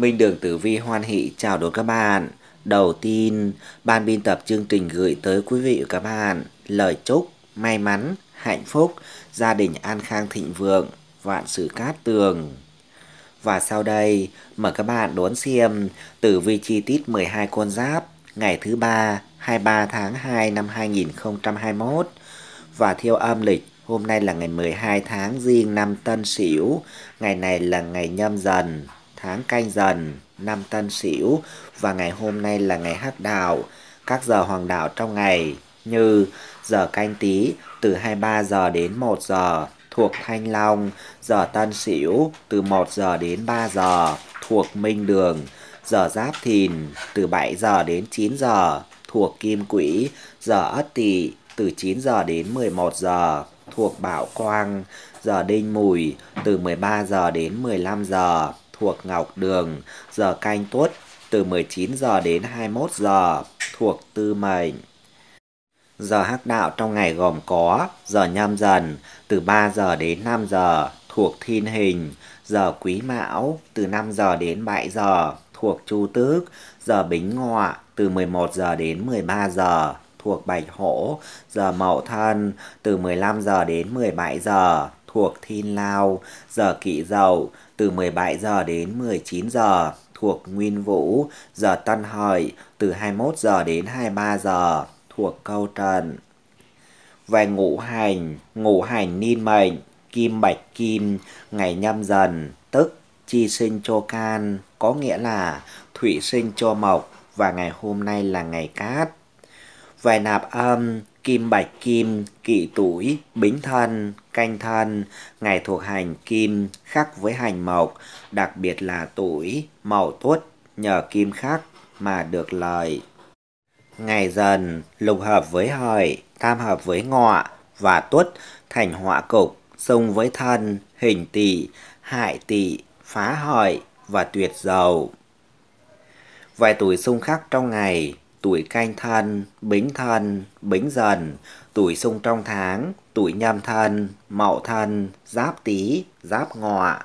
Minh Đường Tử Vi hoan hỷ chào đón các bạn. Đầu tiên, ban biên tập chương trình gửi tới quý vị và các bạn lời chúc may mắn, hạnh phúc, gia đình an khang thịnh vượng, vạn sự cát tường. Và sau đây, mời các bạn đón xem tử vi chi tiết 12 con giáp ngày thứ ba 23 tháng 2 năm 2021 và theo âm lịch hôm nay là ngày 12 tháng riêng năm Tân Sửu, ngày này là ngày nhâm dần tháng canh dần, năm tân sửu và ngày hôm nay là ngày hắc đạo. Các giờ hoàng đạo trong ngày như giờ canh tí từ 23 giờ đến 1 giờ thuộc Thanh Long, giờ Tân Sửu từ 1 giờ đến 3 giờ thuộc Minh Đường, giờ Giáp Thìn từ 7 giờ đến 9 giờ thuộc Kim Quỹ, giờ Ất Tỵ từ 9 giờ đến 11 giờ thuộc Bảo Quang, giờ Đinh Mùi từ 13 giờ đến 15 giờ thuộc Ngọc Đường, giờ canh tuất từ 19 giờ đến 21 giờ thuộc Tư Mệnh. Giờ hắc đạo trong ngày gồm có giờ nhâm dần từ 3 giờ đến 5 giờ thuộc Thiên Hình, giờ Quý Mão từ 5 giờ đến 7 giờ thuộc Chu Tước, giờ Bính Ngọ từ 11 giờ đến 13 giờ thuộc Bạch Hổ, giờ Mậu Thân từ 15 giờ đến 17 giờ thuộc Thiên Lao, giờ Kỵ Dậu từ 17 giờ đến 19 giờ thuộc Nguyên Vũ, giờ Tân Hợi từ 21 giờ đến 23 giờ thuộc Câu Trần. Về ngũ hành, ngũ hành niên mệnh, kim bạch kim, ngày nhâm dần, tức chi sinh cho can, có nghĩa là thủy sinh cho mộc và ngày hôm nay là ngày cát. Về nạp âm, kim bạch kim, kỵ tuổi, bính thân, canh thân, ngày thuộc hành kim khắc với hành mộc, đặc biệt là tuổi, mậu tuất, nhờ kim khắc mà được lời. Ngày dần, lục hợp với hợi, tam hợp với ngọ và tuất thành họa cục, xung với thân, hình tỵ, hại tỵ, phá hợi và tuyệt dầu. Vài tuổi xung khắc trong ngày tuổi canh thân, bính thân, bính dần, tuổi xung trong tháng, tuổi nhâm thân, mậu thân, giáp tý, giáp ngọ.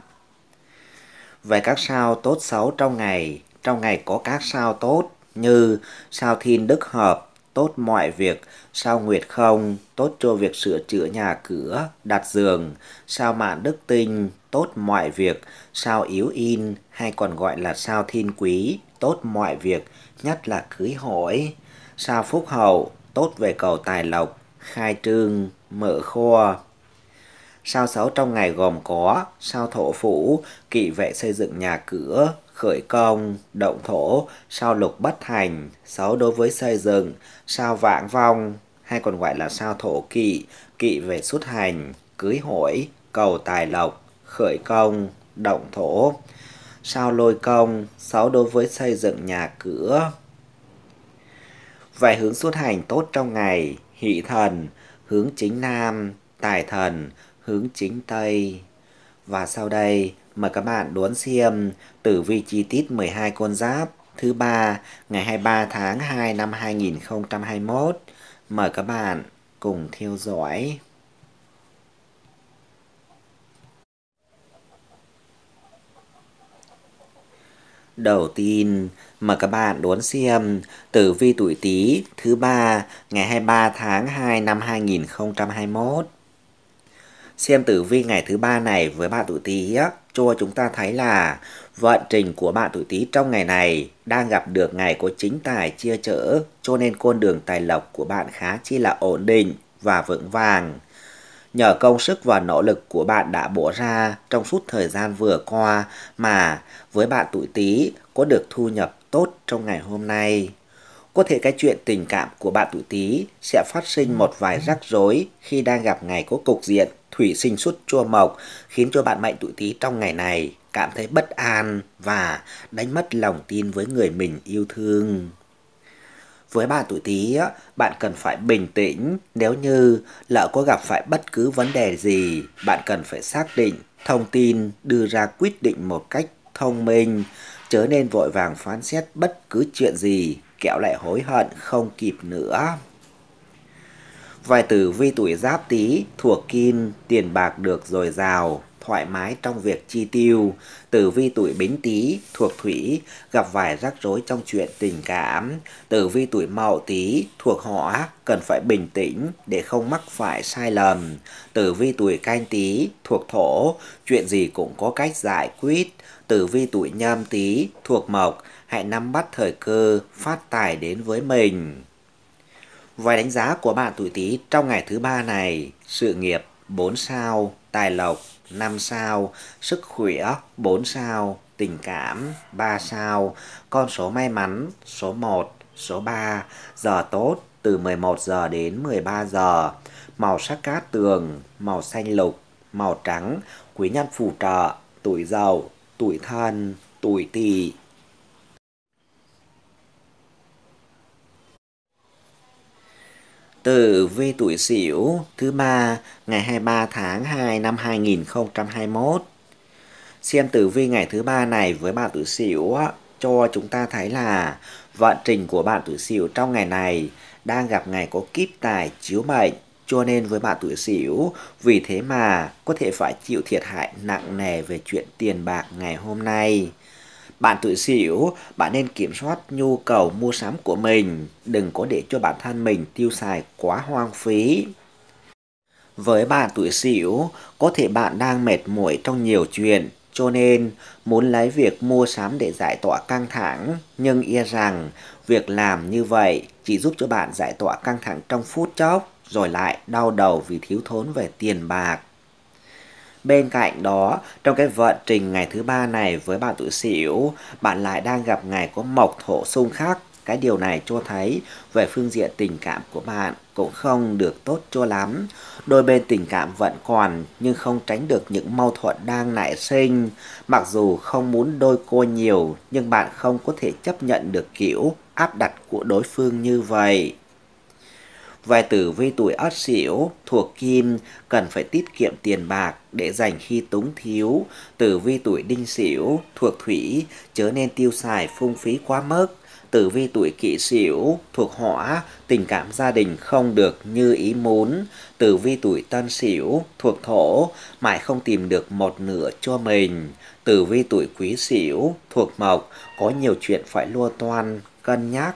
Về các sao tốt xấu trong ngày, trong ngày có các sao tốt như sao thiên đức hợp, tốt mọi việc, sao nguyệt không, tốt cho việc sửa chữa nhà cửa, đặt giường, sao mạng đức tinh, tốt mọi việc, sao yếu in hay còn gọi là sao thiên quý, tốt mọi việc, nhất là cưới hỏi. Sao phúc hậu, tốt về cầu tài lộc, khai trương, mở kho. Sao xấu trong ngày gồm có sao thổ phủ, kỵ vệ xây dựng nhà cửa, khởi công, động thổ, sao lục bất thành, xấu đối với xây dựng, sao vãng vong, hay còn gọi là sao thổ kỵ, kỵ về xuất hành, cưới hỏi, cầu tài lộc, khởi công, động thổ sao lôi công, xấu đối với xây dựng nhà cửa. Vài hướng xuất hành tốt trong ngày, hỷ thần, hướng chính nam, tài thần, hướng chính tây. Và sau đây, mời các bạn đón xem tử vi chi tiết 12 con giáp thứ ba ngày 23 tháng 2 năm 2021. Mời các bạn cùng theo dõi. Đầu tiên, mà các bạn đón xem tử vi tuổi Tý thứ ba ngày 23 tháng 2 năm 2021. Xem tử vi ngày thứ ba này với bạn tuổi Tý cho chúng ta thấy là vận trình của bạn tuổi Tý trong ngày này đang gặp được ngày có chính tài chia chở, cho nên con đường tài lộc của bạn khá chi là ổn định và vững vàng nhờ công sức và nỗ lực của bạn đã bỏ ra trong suốt thời gian vừa qua mà với bạn tuổi Tý có được thu nhập tốt trong ngày hôm nay. Có thể cái chuyện tình cảm của bạn tuổi Tý sẽ phát sinh một vài rắc rối khi đang gặp ngày có cục diện thủy sinh xuất chua mộc khiến cho bạn mệnh tuổi Tý trong ngày này cảm thấy bất an và đánh mất lòng tin với người mình yêu thương. Với bạn tuổi Tý, bạn cần phải bình tĩnh, nếu như lỡ có gặp phải bất cứ vấn đề gì, bạn cần phải xác định, thông tin, đưa ra quyết định một cách thông minh, chớ nên vội vàng phán xét bất cứ chuyện gì, kẹo lại hối hận không kịp nữa. Vài tử vi tuổi giáp tý thuộc kim, tiền bạc được dồi dào, thoải mái trong việc chi tiêu. Tử vi tuổi bính tý thuộc thủy, gặp vài rắc rối trong chuyện tình cảm. Tử vi tuổi mậu tý thuộc hỏa, cần phải bình tĩnh để không mắc phải sai lầm. Tử vi tuổi canh tý thuộc thổ, chuyện gì cũng có cách giải quyết. Tử vi tuổi nhâm tý thuộc mộc, hãy nắm bắt thời cơ phát tài đến với mình. Vài đánh giá của bạn tuổi Tý trong ngày thứ ba này, sự nghiệp 4 sao, tài lộc 5 sao, sức khỏe 4 sao, tình cảm 3 sao, con số may mắn số 1, số 3, giờ tốt từ 11 giờ đến 13 giờ, màu sắc cát tường, màu xanh lục, màu trắng, quý nhân phù trợ, tuổi giàu, tuổi thân, tuổi tỵ. Tử vi tuổi Sửu thứ ba ngày 23 tháng 2 năm 2021. Xem tử vi ngày thứ ba này với bạn tuổi Sửu cho chúng ta thấy là vận trình của bạn tuổi Sửu trong ngày này đang gặp ngày có kíp tài chiếu mệnh cho nên với bạn tuổi Sửu vì thế mà có thể phải chịu thiệt hại nặng nề về chuyện tiền bạc ngày hôm nay. Bạn tuổi xỉu, bạn nên kiểm soát nhu cầu mua sắm của mình, đừng có để cho bản thân mình tiêu xài quá hoang phí. Với bạn tuổi xỉu, có thể bạn đang mệt mỏi trong nhiều chuyện, cho nên muốn lấy việc mua sắm để giải tỏa căng thẳng, nhưng e rằng việc làm như vậy chỉ giúp cho bạn giải tỏa căng thẳng trong phút chốc, rồi lại đau đầu vì thiếu thốn về tiền bạc. Bên cạnh đó, trong cái vận trình ngày thứ ba này với bạn tuổi Sửu, bạn lại đang gặp ngày có mộc thổ xung khắc. Cái điều này cho thấy về phương diện tình cảm của bạn cũng không được tốt cho lắm. Đôi bên tình cảm vẫn còn nhưng không tránh được những mâu thuẫn đang nảy sinh. Mặc dù không muốn đôi cô nhiều nhưng bạn không có thể chấp nhận được kiểu áp đặt của đối phương như vậy. Vài tử vi tuổi ất xỉu, thuộc kim, cần phải tiết kiệm tiền bạc để dành khi túng thiếu. Tử vi tuổi đinh xỉu, thuộc thủy, chớ nên tiêu xài phung phí quá mức. Tử vi tuổi kỷ sửu thuộc hỏa, tình cảm gia đình không được như ý muốn. Tử vi tuổi tân sửu thuộc thổ, mãi không tìm được một nửa cho mình. Tử vi tuổi quý sửu thuộc mộc, có nhiều chuyện phải lua toan, cân nhắc.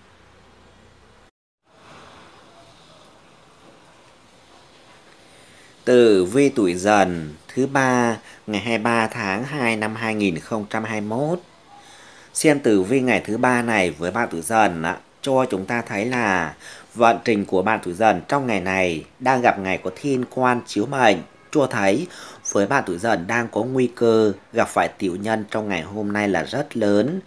Tử vi tuổi dần thứ ba ngày 23 tháng 2 năm 2021. Xem tử vi ngày thứ ba này với bạn tuổi dần ạ, cho chúng ta thấy là vận trình của bạn tuổi dần trong ngày này đang gặp ngày có thiên quan chiếu mệnh cho thấy với bạn tuổi dần đang có nguy cơ gặp phải tiểu nhân trong ngày hôm nay là rất lớn.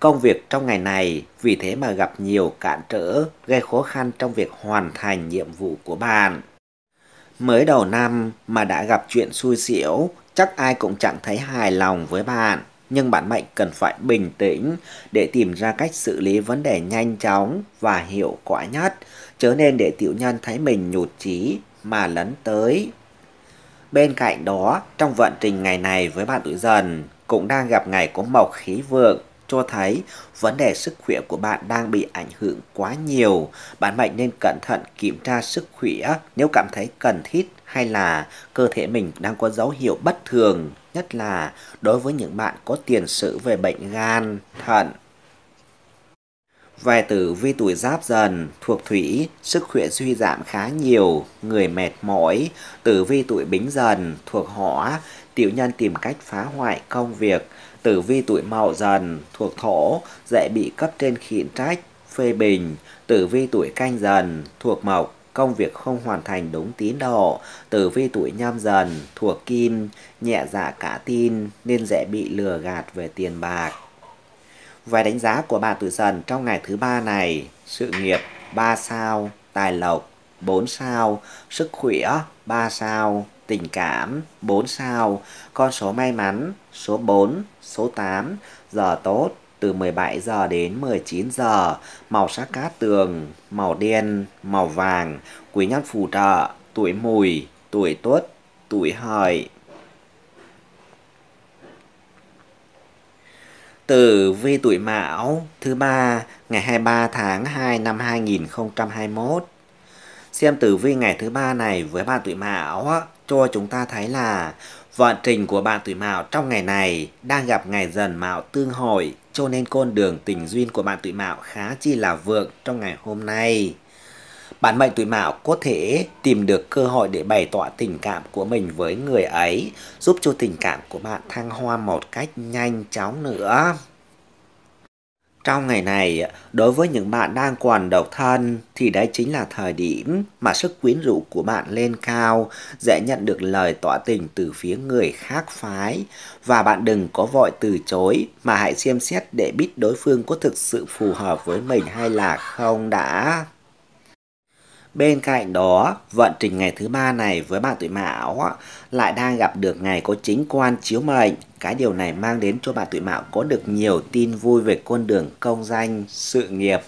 Công việc trong ngày này vì thế mà gặp nhiều cản trở, gây khó khăn trong việc hoàn thành nhiệm vụ của bạn. Mới đầu năm mà đã gặp chuyện xui xỉu, chắc ai cũng chẳng thấy hài lòng với bạn. Nhưng bạn Mạnh cần phải bình tĩnh để tìm ra cách xử lý vấn đề nhanh chóng và hiệu quả nhất, chớ nên để tiểu nhân thấy mình nhụt chí mà lấn tới. Bên cạnh đó, trong vận trình ngày này với bạn tuổi dần, cũng đang gặp ngày có mộc khí vượng, cho thấy vấn đề sức khỏe của bạn đang bị ảnh hưởng quá nhiều. Bạn bệnh nên cẩn thận kiểm tra sức khỏe nếu cảm thấy cần thiết hay là cơ thể mình đang có dấu hiệu bất thường, nhất là đối với những bạn có tiền sử về bệnh gan, thận. Về tử vi tuổi giáp dần, thuộc thủy, sức khỏe suy giảm khá nhiều, người mệt mỏi. Tử vi tuổi bính dần, thuộc hỏa, tiểu nhân tìm cách phá hoại công việc, tử vi tuổi mậu dần, thuộc thổ, dễ bị cấp trên khiển trách, phê bình, tử vi tuổi canh dần, thuộc mộc, công việc không hoàn thành đúng tiến độ, tử vi tuổi nhâm dần, thuộc kim, nhẹ dạ cả tin nên dễ bị lừa gạt về tiền bạc. Vài đánh giá của bà tuổi dần trong ngày thứ ba này, sự nghiệp 3 sao, tài lộc 4 sao, sức khỏe 3 sao, tình cảm 4 sao, con số may mắn số 4, số 8, giờ tốt từ 17 giờ đến 19 giờ, màu sắc cát tường, màu đen, màu vàng, quý nhân phù trợ, tuổi mùi, tuổi tuất, tuổi hợi. từ vi tuổi Mão thứ ba ngày 23 tháng 2 năm 2021. Xem tử vi ngày thứ ba này với bạn tuổi Mão cho chúng ta thấy là vận trình của bạn tuổi mão trong ngày này đang gặp ngày dần mão tương hội cho nên con đường tình duyên của bạn tuổi mão khá chi là vượng trong ngày hôm nay. Bạn mệnh tuổi mão có thể tìm được cơ hội để bày tỏ tình cảm của mình với người ấy, giúp cho tình cảm của bạn thăng hoa một cách nhanh chóng nữa. Trong ngày này, đối với những bạn đang còn độc thân thì đấy chính là thời điểm mà sức quyến rũ của bạn lên cao, dễ nhận được lời tỏ tình từ phía người khác phái. Và bạn đừng có vội từ chối mà hãy xem xét để biết đối phương có thực sự phù hợp với mình hay là không đã. Bên cạnh đó, vận trình ngày thứ ba này với bạn tuổi Mão lại đang gặp được ngày có chính quan chiếu mệnh. Cái điều này mang đến cho bạn tuổi Mão có được nhiều tin vui về con đường công danh, sự nghiệp.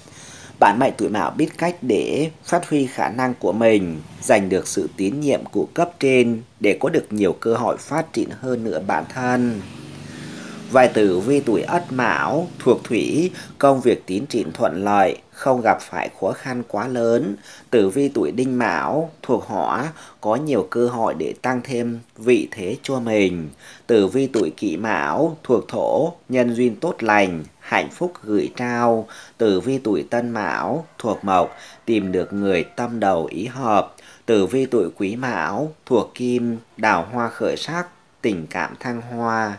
Bạn mệnh tuổi Mão biết cách để phát huy khả năng của mình, giành được sự tín nhiệm của cấp trên để có được nhiều cơ hội phát triển hơn nữa bản thân. Vài tử vi tuổi ất mão thuộc thủy, công việc tiến triển thuận lợi, không gặp phải khó khăn quá lớn. Tử vi tuổi đinh mão thuộc hỏa, có nhiều cơ hội để tăng thêm vị thế cho mình. Tử vi tuổi kỷ mão thuộc thổ, nhân duyên tốt lành, hạnh phúc gửi trao. Tử vi tuổi tân mão thuộc mộc, tìm được người tâm đầu ý hợp. Tử vi tuổi quý mão thuộc kim, đào hoa khởi sắc, tình cảm thăng hoa,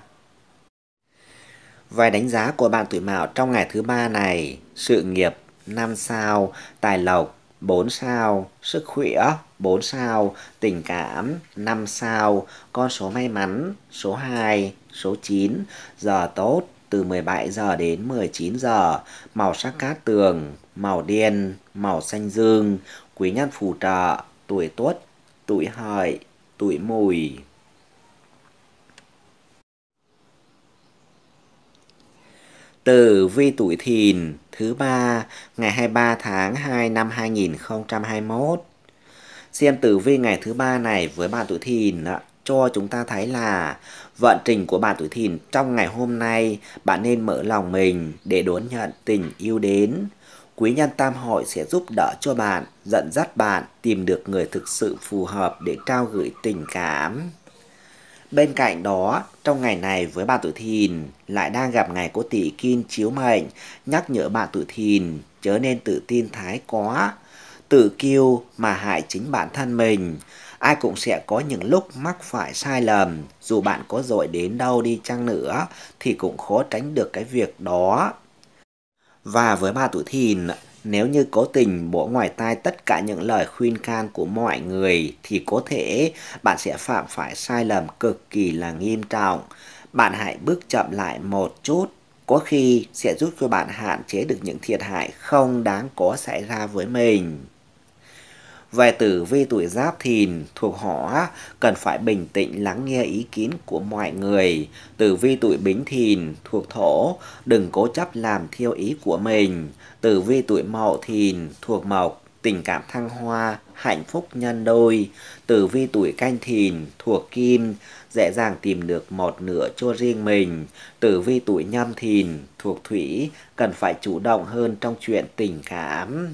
Vài đánh giá của bạn tuổi mão trong ngày thứ ba này, sự nghiệp 5 sao, tài lộc 4 sao, sức khỏe 4 sao, tình cảm 5 sao, con số may mắn số 2, số 9, giờ tốt từ 17 giờ đến 19 giờ, màu sắc cát tường, màu đen, màu xanh dương, quý nhân phù trợ, tuổi tuất, tuổi hợi, tuổi mùi. Tử vi tuổi thìn thứ ba ngày 23 tháng 2 năm 2021. Xem tử vi ngày thứ ba này với bạn tuổi thìn cho chúng ta thấy là vận trình của bạn tuổi thìn trong ngày hôm nay bạn nên mở lòng mình để đón nhận tình yêu đến. Quý nhân tam hội sẽ giúp đỡ cho bạn, dẫn dắt bạn tìm được người thực sự phù hợp để trao gửi tình cảm. Bên cạnh đó, trong ngày này với bạn tuổi thìn lại đang gặp ngày có tỷ kim chiếu mệnh, nhắc nhở bạn tuổi thìn chớ nên tự tin thái quá, tự kiêu mà hại chính bản thân mình. Ai cũng sẽ có những lúc mắc phải sai lầm, dù bạn có giỏi đến đâu đi chăng nữa thì cũng khó tránh được cái việc đó. Và với bạn tuổi thìn, nếu như cố tình bỏ ngoài tai tất cả những lời khuyên can của mọi người thì có thể bạn sẽ phạm phải sai lầm cực kỳ là nghiêm trọng. Bạn hãy bước chậm lại một chút, có khi sẽ giúp cho bạn hạn chế được những thiệt hại không đáng có xảy ra với mình. Về tử vi tuổi giáp thìn thuộc họ cần phải bình tĩnh lắng nghe ý kiến của mọi người. Tử vi tuổi bính thìn thuộc thổ đừng cố chấp làm theo ý của mình. Tử vi tuổi mậu thìn thuộc mộc tình cảm thăng hoa, hạnh phúc nhân đôi. Tử vi tuổi canh thìn thuộc kim, dễ dàng tìm được một nửa cho riêng mình. Tử vi tuổi nhâm thìn thuộc thủy, cần phải chủ động hơn trong chuyện tình cảm.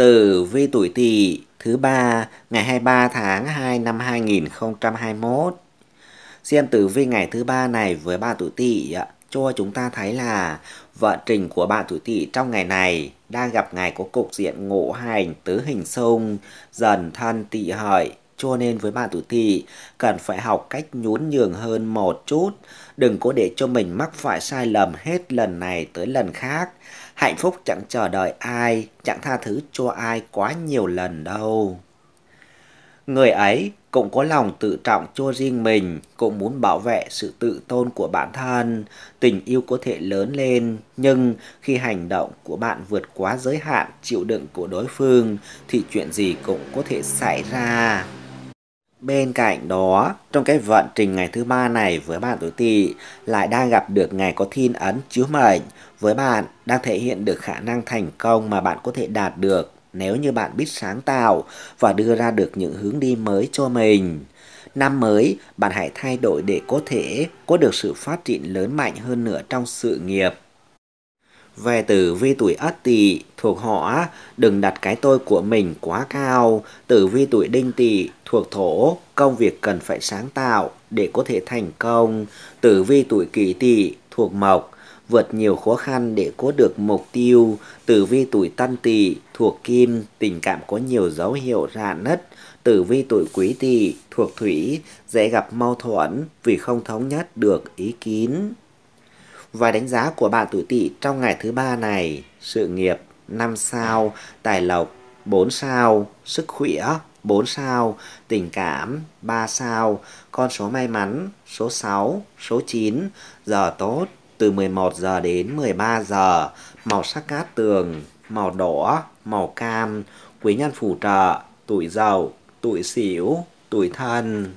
Tử vi tuổi Tỵ thứ ba ngày 23 tháng 2 năm 2021. Xem tử vi ngày thứ ba này với bạn tuổi Tỵ cho chúng ta thấy là vận trình của bạn tuổi Tỵ trong ngày này đang gặp ngày có cục diện ngộ hành tứ hình xung dần thân Tỵ hợi cho nên với bạn tuổi Tỵ cần phải học cách nhún nhường hơn một chút, đừng có để cho mình mắc phải sai lầm hết lần này tới lần khác Hạnh phúc chẳng chờ đợi ai, chẳng tha thứ cho ai quá nhiều lần đâu. Người ấy cũng có lòng tự trọng cho riêng mình, cũng muốn bảo vệ sự tự tôn của bản thân. Tình yêu có thể lớn lên, nhưng khi hành động của bạn vượt quá giới hạn chịu đựng của đối phương, thì chuyện gì cũng có thể xảy ra. Bên cạnh đó, trong cái vận trình ngày thứ ba này với bạn tuổi tỵ lại đang gặp được ngày có thiên ấn chiếu mệnh, với bạn đang thể hiện được khả năng thành công mà bạn có thể đạt được nếu như bạn biết sáng tạo và đưa ra được những hướng đi mới cho mình. Năm mới, bạn hãy thay đổi để có thể có được sự phát triển lớn mạnh hơn nữa trong sự nghiệp. Về tử vi tuổi Ất Tỵ thuộc họ, đừng đặt cái tôi của mình quá cao. Tử vi tuổi Đinh Tỵ thuộc thổ, công việc cần phải sáng tạo để có thể thành công. Tử vi tuổi Kỷ Tỵ thuộc mộc, vượt nhiều khó khăn để có được mục tiêu. Tử vi tuổi tân tỵ thuộc kim, tình cảm có nhiều dấu hiệu rạn nứt. Tử vi tuổi quý tỵ thuộc thủy, dễ gặp mâu thuẫn vì không thống nhất được ý kiến. Và đánh giá của bạn tuổi tỵ trong ngày thứ ba này, sự nghiệp 5 sao, tài lộc 4 sao, sức khỏe 4 sao, tình cảm 3 sao, con số may mắn số 6, số 9, giờ tốt từ 11 giờ đến 13 giờ, màu sắc cát tường, màu đỏ, màu cam, quý nhân phù trợ, tuổi giàu, tuổi xỉu, tuổi thân.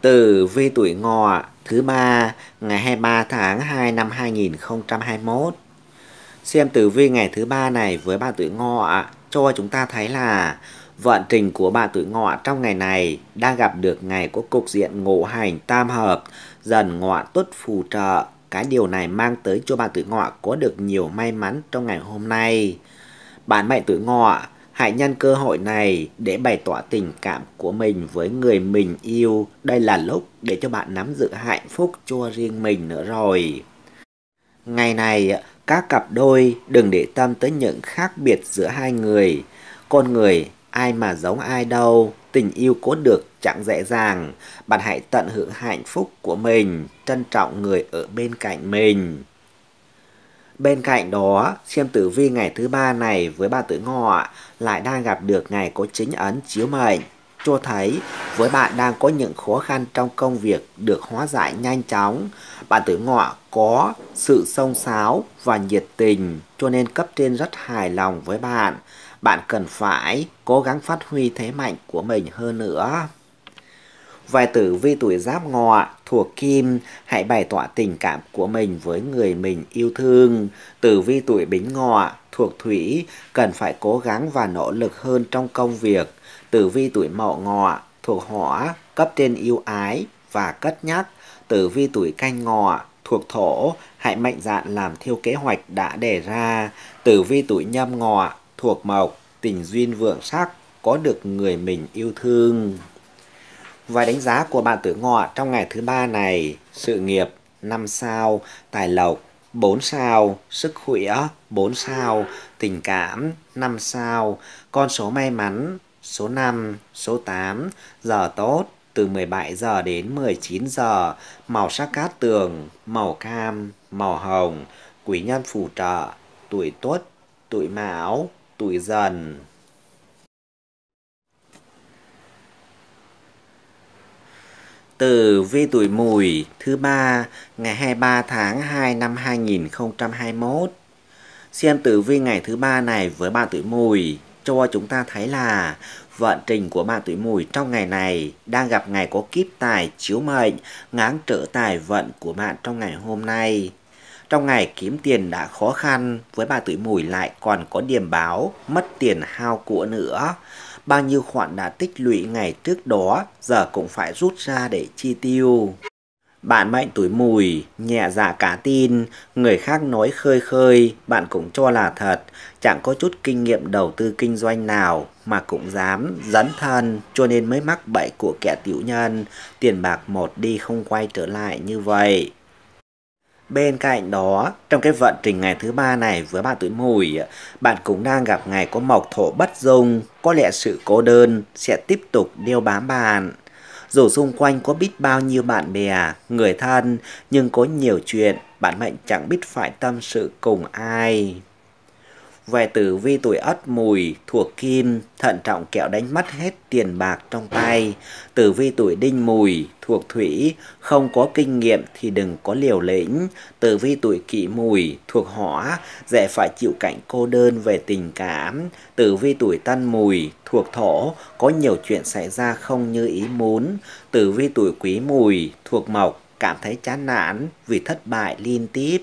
từ vi tuổi ngọ thứ ba ngày 23 tháng 2 năm 2021. Xem tử vi ngày thứ ba này với ba tuổi ngọ cho chúng ta thấy là vận trình của bạn tuổi ngọ trong ngày này đang gặp được ngày có cục diện ngộ hành tam hợp, dần ngọ tuất phù trợ. Cái điều này mang tới cho bạn tuổi ngọ có được nhiều may mắn trong ngày hôm nay. Bạn mệnh tuổi ngọ Hãy nhân cơ hội này để bày tỏ tình cảm của mình với người mình yêu. Đây là lúc để cho bạn nắm giữ hạnh phúc cho riêng mình nữa rồi. Ngày này, các cặp đôi đừng để tâm tới những khác biệt giữa hai người. Con người ai mà giống ai đâu, tình yêu có được chẳng dễ dàng, bạn hãy tận hưởng hạnh phúc của mình, trân trọng người ở bên cạnh mình. Bên cạnh đó, xem tử vi ngày thứ ba này với bà tử ngọ lại đang gặp được ngày có chính ấn chiếu mệnh cho thấy với bạn đang có những khó khăn trong công việc được hóa giải nhanh chóng bạn tử ngọ có sự xông xáo và nhiệt tình cho nên cấp trên rất hài lòng với bạn. Bạn cần phải cố gắng phát huy thế mạnh của mình hơn nữa. Vài tử vi tuổi giáp ngọ thuộc kim, hãy bày tỏ tình cảm của mình với người mình yêu thương. Tử vi tuổi bính ngọ thuộc thủy, cần phải cố gắng và nỗ lực hơn trong công việc. Tử vi tuổi mậu ngọ thuộc hỏa, cấp trên yêu ái và cất nhắc tử vi tuổi canh ngọ thuộc thổ, hãy mạnh dạn làm theo kế hoạch đã đề ra. Tử vi tuổi nhâm ngọ thuộc mộc, tình duyên vượng sắc, có được người mình yêu thương. vài đánh giá của bạn tử ngọ trong ngày thứ ba này, sự nghiệp 5 sao, tài lộc 4 sao, sức khỏe 4 sao, tình cảm 5 sao, con số may mắn số 5, số 8, giờ tốt từ 17 giờ đến 19 giờ, màu sắc cát tường, màu cam, màu hồng, quý nhân phù trợ, tuổi tuất, tuổi mão, tuổi dần. từ vi tuổi mùi thứ ba ngày 23 tháng 2 năm 2021. Xem tử vi ngày thứ ba này với bạn tuổi mùi cho chúng ta thấy là vận trình của bạn tuổi mùi trong ngày này đang gặp ngày có kiếp tài chiếu mệnh ngáng trở tài vận của bạn trong ngày hôm nay. Trong ngày kiếm tiền đã khó khăn, với bà tuổi mùi lại còn có điểm báo mất tiền hao của nữa. Bao nhiêu khoản đã tích lũy ngày trước đó giờ cũng phải rút ra để chi tiêu. Bạn bệnh túi mùi, nhẹ dạ cá tin, người khác nói khơi khơi, bạn cũng cho là thật, chẳng có chút kinh nghiệm đầu tư kinh doanh nào mà cũng dám dấn thân cho nên mới mắc bẫy của kẻ tiểu nhân, tiền bạc một đi không quay trở lại như vậy. Bên cạnh đó, trong cái vận trình ngày thứ ba này với bạn tuổi mùi, bạn cũng đang gặp ngày có mộc thổ bất dung, có lẽ sự cô đơn sẽ tiếp tục đeo bám bạn. Dù xung quanh có biết bao nhiêu bạn bè, người thân, nhưng có nhiều chuyện bạn mệnh chẳng biết phải tâm sự cùng ai về tử vi tuổi ất mùi thuộc kim thận trọng kẹo đánh mất hết tiền bạc trong tay tử vi tuổi đinh mùi thuộc thủy không có kinh nghiệm thì đừng có liều lĩnh tử vi tuổi kỷ mùi thuộc hỏa dễ phải chịu cảnh cô đơn về tình cảm tử vi tuổi tân mùi thuộc thổ có nhiều chuyện xảy ra không như ý muốn tử vi tuổi quý mùi thuộc mộc cảm thấy chán nản vì thất bại liên tiếp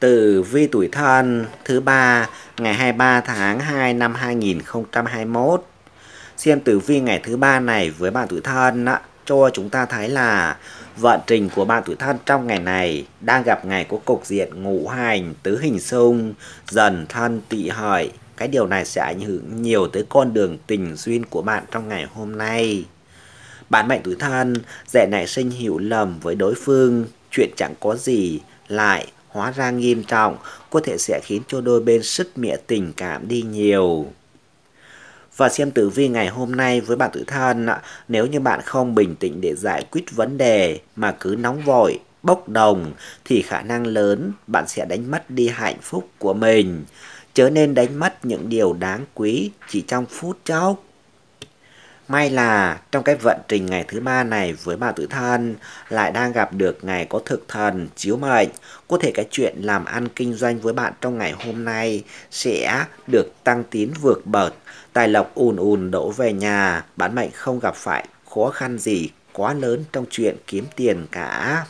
từ vi tuổi thân thứ ba ngày 23 tháng 2 năm 2021. Xem tử vi ngày thứ ba này với bạn tuổi thân á, cho chúng ta thấy là vận trình của bạn tuổi thân trong ngày này đang gặp ngày có cục diện ngũ hành tứ hình xung dần thân tỵ hợi. Cái điều này sẽ ảnh hưởng nhiều tới con đường tình duyên của bạn trong ngày hôm nay. Bạn mệnh tuổi thân dễ nảy sinh hiểu lầm với đối phương, chuyện chẳng có gì, lại hóa ra nghiêm trọng có thể sẽ khiến cho đôi bên sứt mẻ tình cảm đi nhiều. Và xem tử vi ngày hôm nay với bạn tự thân, nếu như bạn không bình tĩnh để giải quyết vấn đề mà cứ nóng vội, bốc đồng thì khả năng lớn bạn sẽ đánh mất đi hạnh phúc của mình. Chớ nên đánh mất những điều đáng quý chỉ trong phút chốc. May là trong cái vận trình ngày thứ ba này với bà tử thân lại đang gặp được ngày có thực thần, chiếu mệnh. Có thể cái chuyện làm ăn kinh doanh với bạn trong ngày hôm nay sẽ được tăng tín vượt bậc. Tài lộc ùn ùn đổ về nhà, bản mệnh không gặp phải khó khăn gì quá lớn trong chuyện kiếm tiền cả.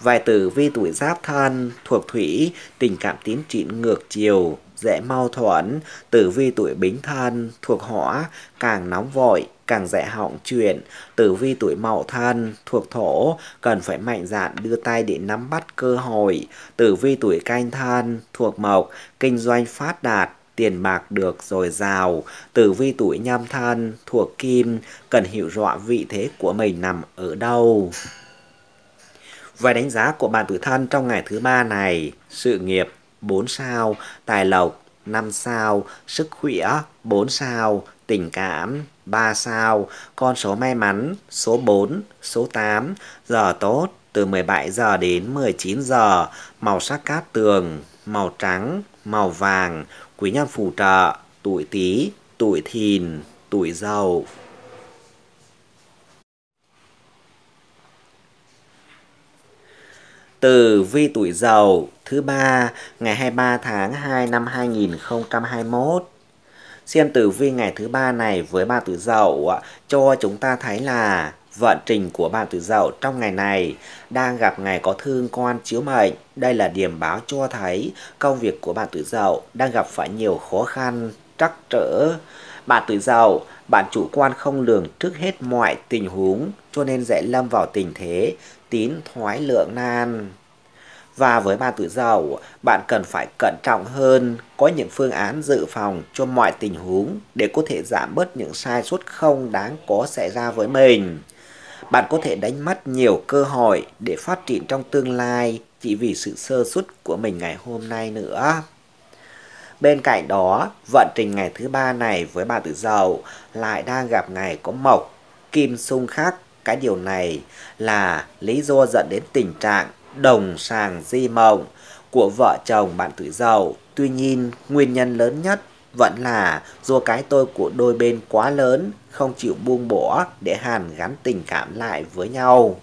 Vài tử vi tuổi giáp thân, thuộc thủy, tình cảm tiến trị ngược chiều, dễ mâu thuẫn, tử vi tuổi bính thân thuộc hỏa, càng nóng vội, càng dễ hỏng chuyện. Tử vi tuổi mậu thân thuộc thổ, cần phải mạnh dạn đưa tay để nắm bắt cơ hội. Tử vi tuổi canh thân thuộc mộc, kinh doanh phát đạt, tiền bạc được dồi dào, tử vi tuổi nhâm thân thuộc kim, cần hiểu rõ vị thế của mình nằm ở đâu. vài đánh giá của bạn tuổi thân trong ngày thứ ba này, sự nghiệp 4 sao, tài lộc 5 sao, sức khỏe 4 sao, tình cảm 3 sao, con số may mắn số 4, số 8, giờ tốt từ 17 giờ đến 19 giờ, màu sắc cát tường, màu trắng, màu vàng, quý nhân phù trợ, tuổi Tý, tuổi Thìn, tuổi Dậu. Tử vi tuổi Dậu thứ ba ngày 23 tháng 2 năm 2021. Xem tử vi ngày thứ ba này với bạn tuổi Dậu cho chúng ta thấy là vận trình của bạn tuổi Dậu trong ngày này đang gặp ngày có thương quan chiếu mệnh. Đây là điểm báo cho thấy công việc của bạn tuổi Dậu đang gặp phải nhiều khó khăn, trắc trở. Bạn tuổi Dậu, bạn chủ quan không lường trước hết mọi tình huống cho nên dễ lâm vào tình thế tín thoái lượng nan. Và với ma tuổi dậu bạn cần phải cẩn trọng hơn, có những phương án dự phòng cho mọi tình huống để có thể giảm bớt những sai suất không đáng có xảy ra với mình. Bạn có thể đánh mất nhiều cơ hội để phát triển trong tương lai chỉ vì sự sơ suất của mình ngày hôm nay nữa. Bên cạnh đó, vận trình ngày thứ ba này với bà tử dậu lại đang gặp ngày có mộc, kim xung khắc cái điều này là lý do dẫn đến tình trạng đồng sàng di mộng của vợ chồng bạn tuổi giàu. Tuy nhiên, nguyên nhân lớn nhất vẫn là do cái tôi của đôi bên quá lớn, không chịu buông bỏ để hàn gắn tình cảm lại với nhau.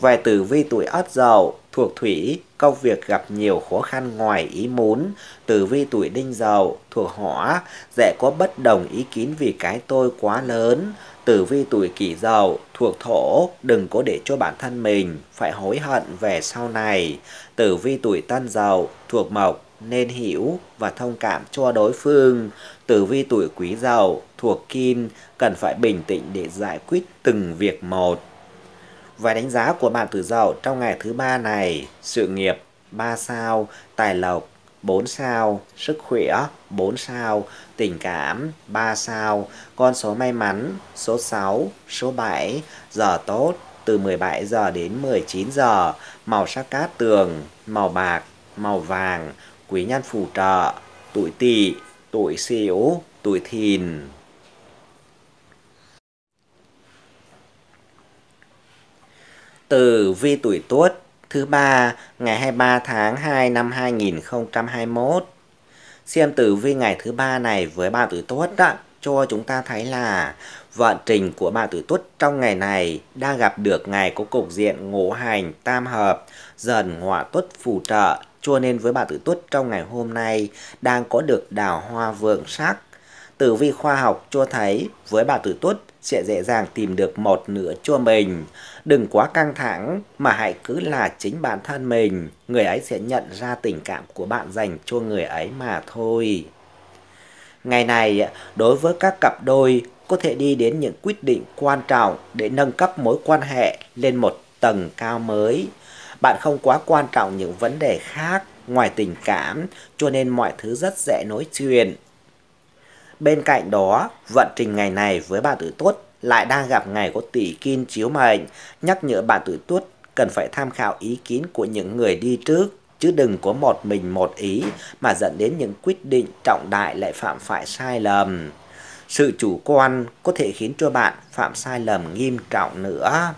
Về tử vi tuổi ất dậu, thuộc thủy, công việc gặp nhiều khó khăn ngoài ý muốn. Tử vi tuổi đinh dậu, thuộc hỏa, dễ có bất đồng ý kiến vì cái tôi quá lớn. Tử vi tuổi kỷ dậu, thuộc thổ, đừng có để cho bản thân mình phải hối hận về sau này. Tử vi tuổi tân dậu, thuộc mộc, nên hiểu và thông cảm cho đối phương. Tử vi tuổi quý dậu thuộc kim cần phải bình tĩnh để giải quyết từng việc một. Vài đánh giá của bạn tử dậu trong ngày thứ ba này, sự nghiệp 3 sao, tài lộc 4 sao, sức khỏe 4 sao, tình cảm 3 sao, con số may mắn số 6, số 7, giờ tốt từ 17 giờ đến 19 giờ, màu sắc cát tường, màu bạc, màu vàng, quý nhân phù trợ, tuổi tỵ, tuổi sửu, tuổi thìn. Tử vi tuổi Tuất thứ ba ngày 23 tháng 2 năm 2021. Xem tử vi ngày thứ ba này với bạn tuổi Tuất đó cho chúng ta thấy là vận trình của bạn tuổi Tuất trong ngày này đang gặp được ngày có cục diện ngũ hành tam hợp dần ngọa Tuất phù trợ cho nên với bạn tuổi Tuất trong ngày hôm nay đang có được đào hoa vượng sắc Tử vi khoa học cho thấy với bà tuổi tuất sẽ dễ dàng tìm được một nửa cho mình. Đừng quá căng thẳng mà hãy cứ là chính bản thân mình. Người ấy sẽ nhận ra tình cảm của bạn dành cho người ấy mà thôi. Ngày này, đối với các cặp đôi có thể đi đến những quyết định quan trọng để nâng cấp mối quan hệ lên một tầng cao mới. Bạn không quá quan trọng những vấn đề khác ngoài tình cảm cho nên mọi thứ rất dễ nối truyền Bên cạnh đó, vận trình ngày này với bà tuổi tuất lại đang gặp ngày có tỷ kim chiếu mệnh, nhắc nhở bà tuổi tuất cần phải tham khảo ý kiến của những người đi trước chứ đừng có một mình một ý mà dẫn đến những quyết định trọng đại lại phạm phải sai lầm. Sự chủ quan có thể khiến cho bạn phạm sai lầm nghiêm trọng nữa.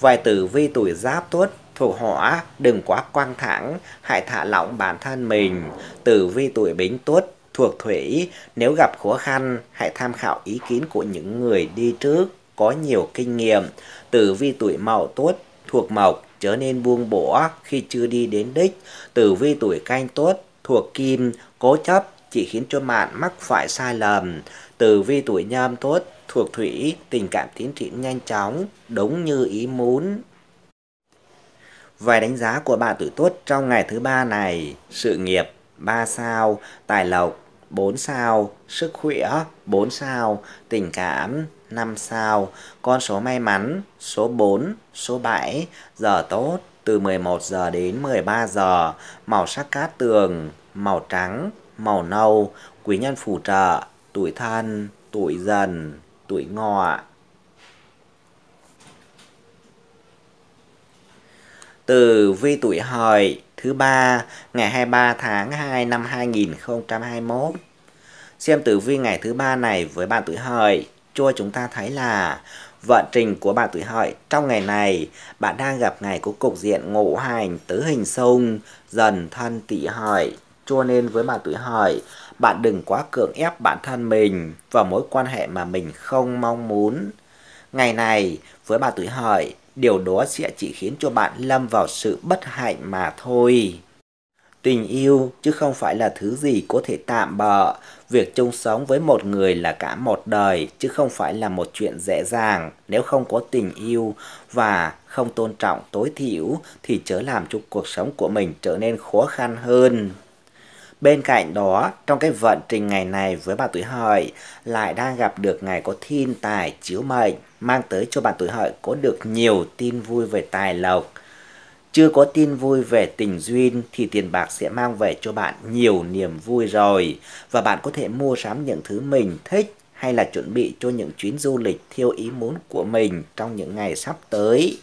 Vài tử vi tuổi giáp tuất thuộc hỏa, đừng quá căng thẳng, hãy thả lỏng bản thân mình. Tử vi tuổi bính tuất thuộc thủy, nếu gặp khó khăn, hãy tham khảo ý kiến của những người đi trước có nhiều kinh nghiệm, tử vi tuổi mậu tốt, thuộc mộc, trở nên buông bỏ khi chưa đi đến đích, tử vi tuổi canh tốt, thuộc kim, cố chấp chỉ khiến cho bạn mắc phải sai lầm, tử vi tuổi nhâm tốt, thuộc thủy, tình cảm tiến triển nhanh chóng, đúng như ý muốn, Vài đánh giá của bạn tuổi tốt trong ngày thứ ba này, sự nghiệp 3 sao, tài lộc 4 sao, sức khỏe 4 sao, tình cảm 5 sao, con số may mắn số 4, số 7, giờ tốt từ 11 giờ đến 13 giờ, màu sắc cát tường, màu trắng, màu nâu, quý nhân phù trợ, tuổi thân, tuổi dần, tuổi ngọ. Từ vi tuổi hợi thứ ba ngày 23 tháng 2 năm 2021 Xem tử vi ngày thứ ba này với bạn tuổi hợi, cho chúng ta thấy là vận trình của bạn tuổi hợi trong ngày này bạn đang gặp ngày có cục diện ngũ hành tứ hình xung dần thân tỵ hợi cho nên với bạn tuổi hợi bạn đừng quá cưỡng ép bản thân mình vào mối quan hệ mà mình không mong muốn ngày này với bạn tuổi hợi điều đó sẽ chỉ khiến cho bạn lâm vào sự bất hạnh mà thôi Tình yêu chứ không phải là thứ gì có thể tạm bợ. Việc chung sống với một người là cả một đời chứ không phải là một chuyện dễ dàng. Nếu không có tình yêu và không tôn trọng tối thiểu thì chớ làm cho cuộc sống của mình trở nên khó khăn hơn. Bên cạnh đó, trong cái vận trình ngày này với bà tuổi hợi lại đang gặp được ngày có thiên tài chiếu mệnh mang tới cho bà tuổi hợi có được nhiều tin vui về tài lộc chưa có tin vui về tình duyên thì tiền bạc sẽ mang về cho bạn nhiều niềm vui rồi và bạn có thể mua sắm những thứ mình thích hay là chuẩn bị cho những chuyến du lịch theo ý muốn của mình trong những ngày sắp tới.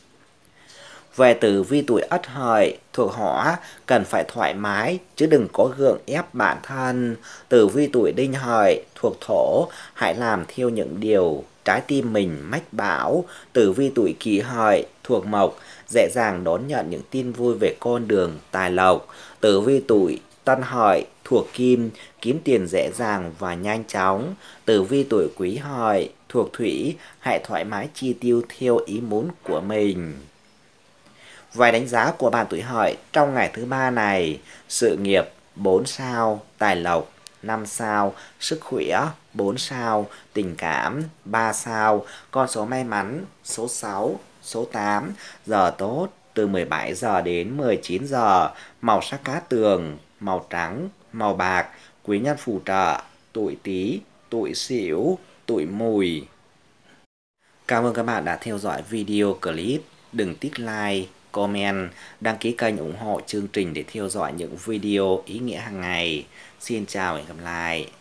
Về tử vi tuổi ất hợi thuộc hỏa cần phải thoải mái chứ đừng có gượng ép bản thân. Tử vi tuổi đinh hợi thuộc thổ hãy làm theo những điều trái tim mình mách bảo. Tử vi tuổi kỷ hợi thuộc mộc dễ dàng đón nhận những tin vui về con đường tài lộc, tử vi tuổi Tân Hợi thuộc Kim kiếm tiền dễ dàng và nhanh chóng, tử vi tuổi Quý Hợi thuộc Thủy hãy thoải mái chi tiêu theo ý muốn của mình. Vài đánh giá của bạn tuổi hợi trong ngày thứ ba này, sự nghiệp 4 sao, tài lộc 5 sao, sức khỏe 4 sao, tình cảm 3 sao, con số may mắn số 6, Số 8. Giờ tốt từ 17 giờ đến 19 giờ. Màu sắc cá tường, màu trắng, màu bạc, quý nhân phù trợ, tuổi tí, tuổi xỉu, tuổi mùi. Cảm ơn các bạn đã theo dõi video clip. Đừng tích like, comment, đăng ký kênh ủng hộ chương trình để theo dõi những video ý nghĩa hàng ngày. Xin chào và hẹn gặp lại.